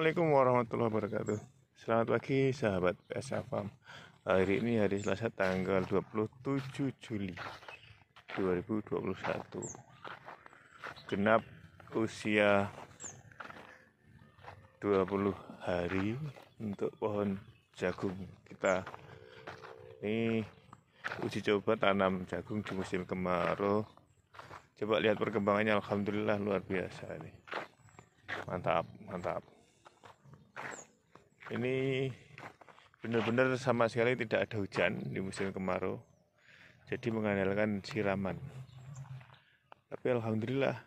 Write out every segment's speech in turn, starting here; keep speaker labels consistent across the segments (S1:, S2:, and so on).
S1: Assalamualaikum warahmatullahi wabarakatuh Selamat pagi sahabat PSA Farm Hari ini hari Selasa tanggal 27 Juli 2021 Genap usia 20 hari untuk pohon jagung kita ini uji coba tanam jagung di musim kemarau coba lihat perkembangannya alhamdulillah luar biasa ini mantap mantap ini benar-benar sama sekali tidak ada hujan di musim kemarau jadi mengandalkan siraman tapi alhamdulillah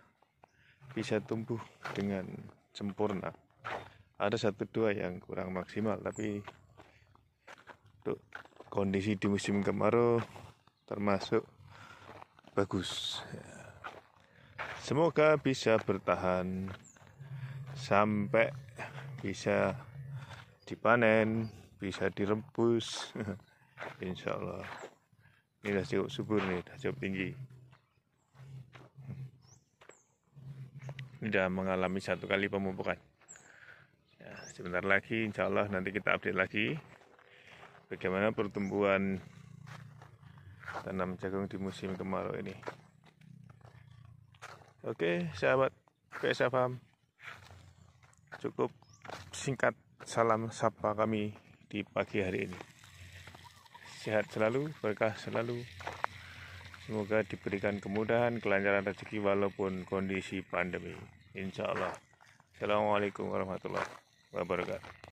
S1: bisa tumbuh dengan sempurna ada satu dua yang kurang maksimal tapi untuk kondisi di musim kemarau termasuk bagus semoga bisa bertahan sampai bisa dipanen bisa direbus insya Allah ini udah cukup subur nih udah cukup tinggi ini udah mengalami satu kali pemupukan ya, sebentar lagi insya Allah nanti kita update lagi bagaimana pertumbuhan tanam jagung di musim kemarau ini oke sahabat PSFAM cukup singkat salam sapa kami di pagi hari ini. Sehat selalu, berkah selalu. Semoga diberikan kemudahan, kelancaran rezeki walaupun kondisi pandemi. Insya Allah. Assalamualaikum warahmatullahi wabarakatuh.